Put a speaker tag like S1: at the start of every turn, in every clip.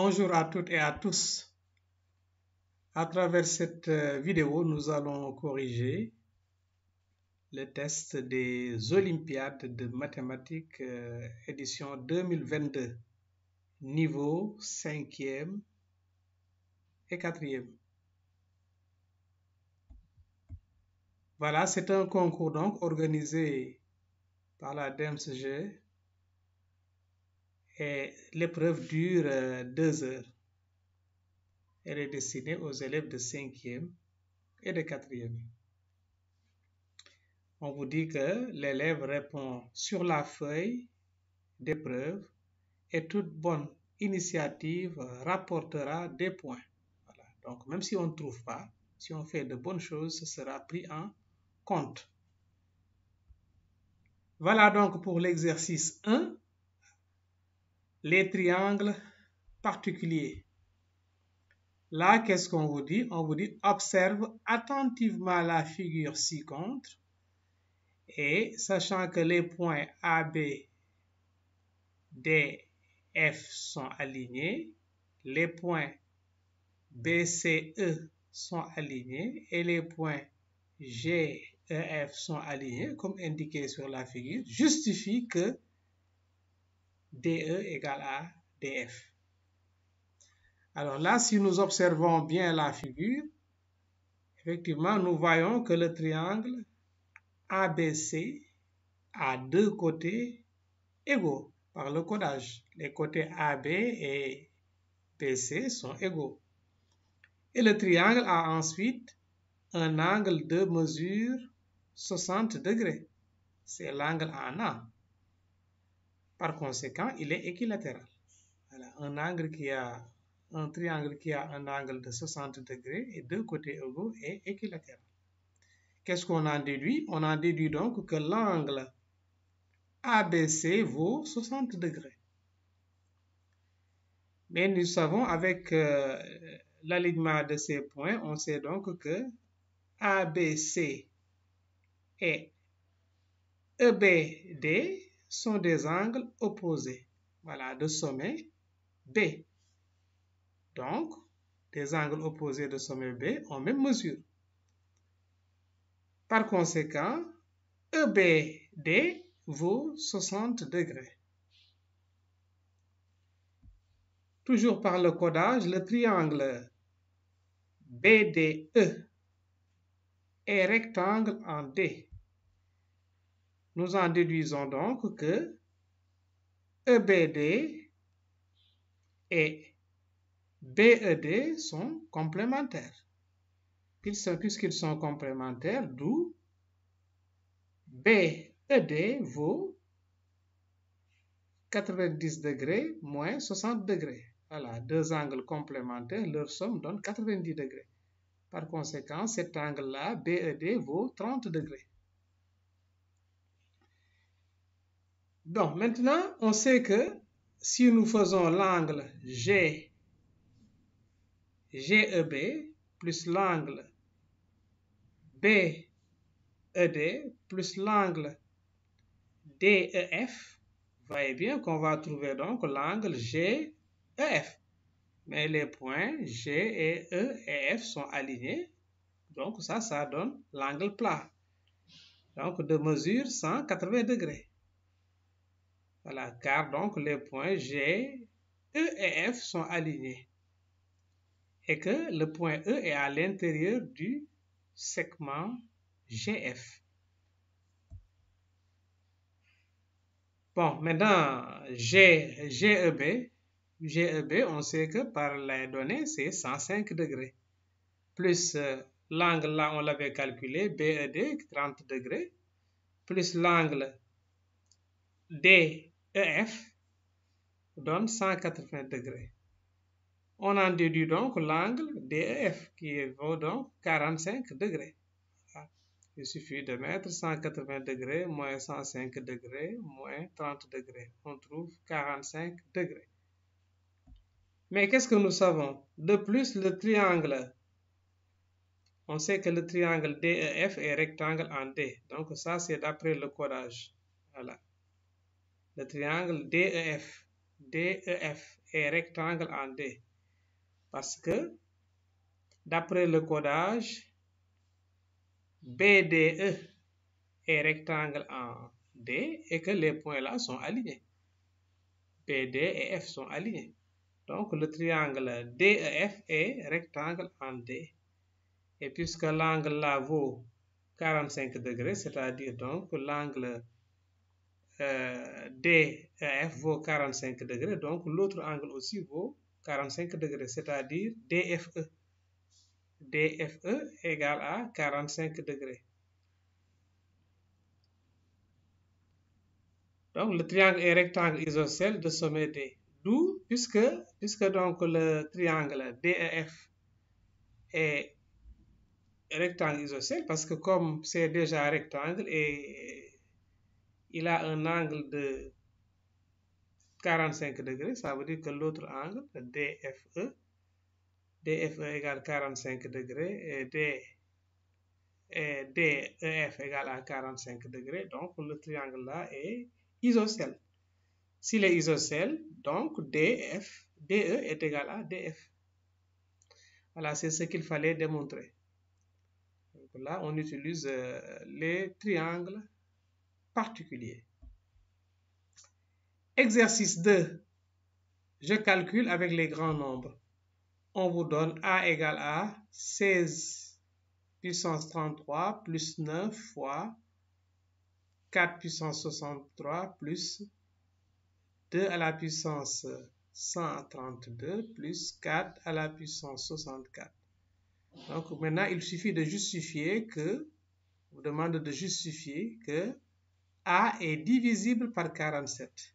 S1: Bonjour à toutes et à tous. À travers cette euh, vidéo, nous allons corriger le test des Olympiades de mathématiques euh, édition 2022, niveau 5e et 4e. Voilà, c'est un concours donc organisé par la DMCG et l'épreuve dure euh, deux heures. Elle est destinée aux élèves de 5 et de 4 On vous dit que l'élève répond sur la feuille d'épreuve et toute bonne initiative rapportera des points. Donc même si on ne trouve pas, si on fait de bonnes choses, ce sera pris en compte. Voilà donc pour l'exercice 1 les triangles particuliers. Là, qu'est-ce qu'on vous dit On vous dit observe attentivement la figure ci-contre et sachant que les points A, B, D, F sont alignés, les points B, C, E sont alignés et les points G, E, F sont alignés comme indiqué sur la figure, justifie que DE égale à DF. Alors là, si nous observons bien la figure, effectivement, nous voyons que le triangle ABC a deux côtés égaux par le codage. Les côtés AB et BC sont égaux. Et le triangle a ensuite un angle de mesure 60 degrés. C'est l'angle ANA. Par conséquent, il est équilatéral. Voilà, un angle qui a un triangle qui a un angle de 60 degrés et deux côtés égaux est équilatéral. Qu'est-ce qu'on en déduit On en déduit donc que l'angle ABC vaut 60 degrés. Mais nous savons avec l'aligma euh, l'alignement de ces points, on sait donc que ABC et EBD sont des angles opposés. Voilà, de sommet B. Donc, des angles opposés de sommet B en même mesure. Par conséquent, EBD vaut 60 degrés. Toujours par le codage, le triangle BDE est rectangle en D. Nous en déduisons donc que EBD et BED sont complémentaires. Puisqu'ils sont complémentaires, d'où BED vaut 90 degrés moins 60 degrés. Voilà, deux angles complémentaires, leur somme donne 90 degrés. Par conséquent, cet angle-là, BED, vaut 30 degrés. Donc, maintenant, on sait que si nous faisons l'angle G, GEB plus l'angle BED plus l'angle DEF, voyez bien qu'on va trouver donc l'angle GEF. Mais les points G et E et F sont alignés. Donc ça, ça donne l'angle plat. Donc de mesure 180 degrés. Voilà, car donc les points G, E et F sont alignés. Et que le point E est à l'intérieur du segment GF. Bon, maintenant, G, GEB, GEB, on sait que par les données, c'est 105 degrés. Plus euh, l'angle, là, on l'avait calculé, BED, 30 degrés. Plus l'angle D, EF donne 180 degrés. On en déduit donc l'angle DEF qui vaut donc 45 degrés. Il suffit de mettre 180 degrés moins 105 degrés moins 30 degrés. On trouve 45 degrés. Mais qu'est-ce que nous savons De plus, le triangle. On sait que le triangle DEF est rectangle en D. Donc ça, c'est d'après le codage. Voilà. Le triangle DEF, DEF est rectangle en D parce que d'après le codage, BDE est rectangle en D et que les points là sont alignés. BD et F sont alignés. Donc le triangle DEF est rectangle en D. Et puisque l'angle là vaut 45 degrés, c'est-à-dire donc l'angle euh, DEF euh, vaut 45 degrés, donc l'autre angle aussi vaut 45 degrés, c'est-à-dire DFE. DFE égale à 45 degrés. Donc le triangle est rectangle isocèle de sommet D. D'où, puisque, puisque donc le triangle DEF est rectangle isocèle, parce que comme c'est déjà rectangle et il a un angle de 45 degrés, ça veut dire que l'autre angle, DFE, DFE égale 45 degrés et, DEF e égale à 45 degrés. Donc, le triangle là est isocèle. S'il est isocèle, donc DF, DE est égal à DF. Voilà, c'est ce qu'il fallait démontrer. Donc là, on utilise euh, les triangles particulier. Exercice 2. Je calcule avec les grands nombres. On vous donne A égale à 16 puissance 33 plus 9 fois 4 puissance 63 plus 2 à la puissance 132 plus 4 à la puissance 64. Donc maintenant, il suffit de justifier que, on vous demande de justifier que a est divisible par 47.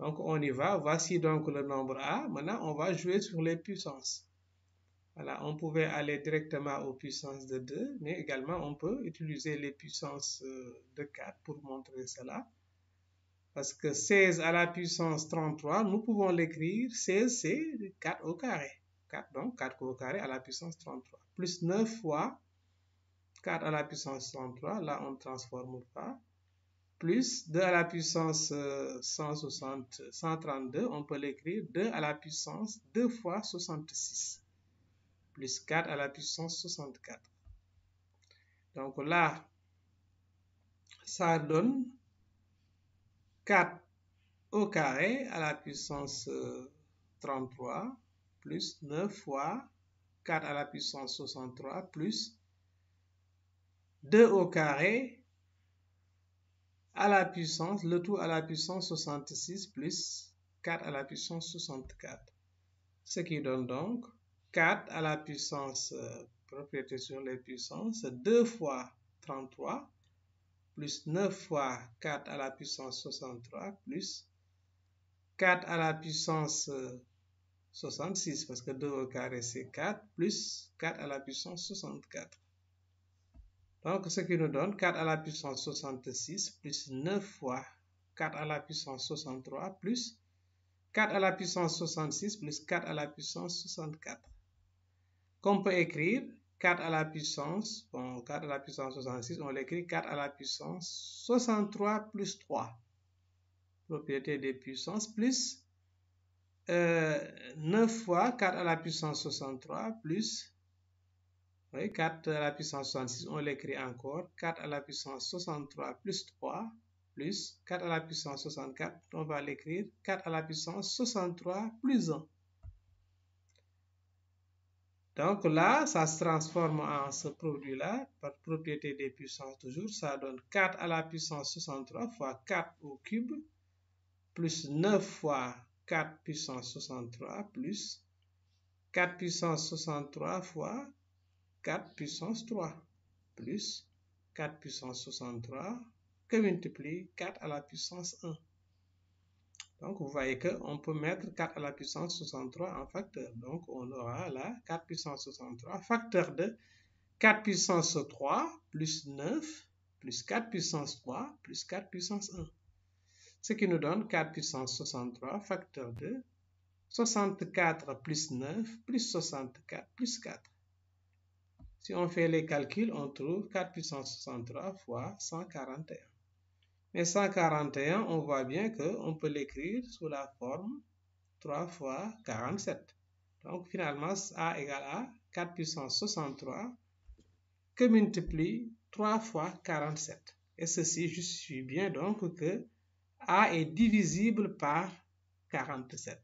S1: Donc, on y va. Voici donc le nombre A. Maintenant, on va jouer sur les puissances. Voilà, on pouvait aller directement aux puissances de 2, mais également, on peut utiliser les puissances euh, de 4 pour montrer cela. Parce que 16 à la puissance 33, nous pouvons l'écrire 16, c'est 4 au carré. 4, donc 4 au carré à la puissance 33. Plus 9 fois 4 à la puissance 33, là, on ne transforme pas plus 2 à la puissance 160, euh, 132, on peut l'écrire 2 à la puissance 2 fois 66, plus 4 à la puissance 64. Donc là, ça donne 4 au carré à la puissance 33, euh, plus 9 fois 4 à la puissance 63, plus 2 au carré à la puissance, le tout à la puissance 66 plus 4 à la puissance 64. Ce qui donne donc 4 à la puissance, euh, propriété sur les puissances, 2 fois 33 plus 9 fois 4 à la puissance 63 plus 4 à la puissance 66 euh, parce que 2 au carré c'est 4 plus 4 à la puissance 64. Donc, ce qui nous donne 4 à la puissance 66 plus 9 fois 4 à la puissance 63 plus 4 à la puissance 66 plus 4 à la puissance 64. Qu'on peut écrire 4 à la puissance, bon, 4 à la puissance 66, on l'écrit 4 à la puissance 63 plus 3. Propriété des puissances plus 9 euh, fois 4 à la puissance 63 plus oui, 4 à la puissance 66, on l'écrit encore. 4 à la puissance 63 plus 3 plus 4 à la puissance 64, on va l'écrire 4 à la puissance 63 plus 1. Donc là, ça se transforme en ce produit-là, par propriété des puissances toujours, ça donne 4 à la puissance 63 fois 4 au cube, plus 9 fois 4 puissance 63, plus 4 puissance 63 fois 4 puissance 3 plus 4 puissance 63 que multiplie 4 à la puissance 1. Donc, vous voyez qu'on peut mettre 4 à la puissance 63 en facteur. Donc, on aura là 4 puissance 63 facteur de 4 puissance 3 plus 9 plus 4 puissance 3 plus 4 puissance 1. Ce qui nous donne 4 puissance 63 facteur de 64 plus 9 plus 64 plus 4. Si on fait les calculs, on trouve 4 puissance 63 fois 141. Mais 141, on voit bien qu'on peut l'écrire sous la forme 3 fois 47. Donc finalement, A égale à 4 puissance 63 que multiplie 3 fois 47. Et ceci, je suis bien donc que A est divisible par 47.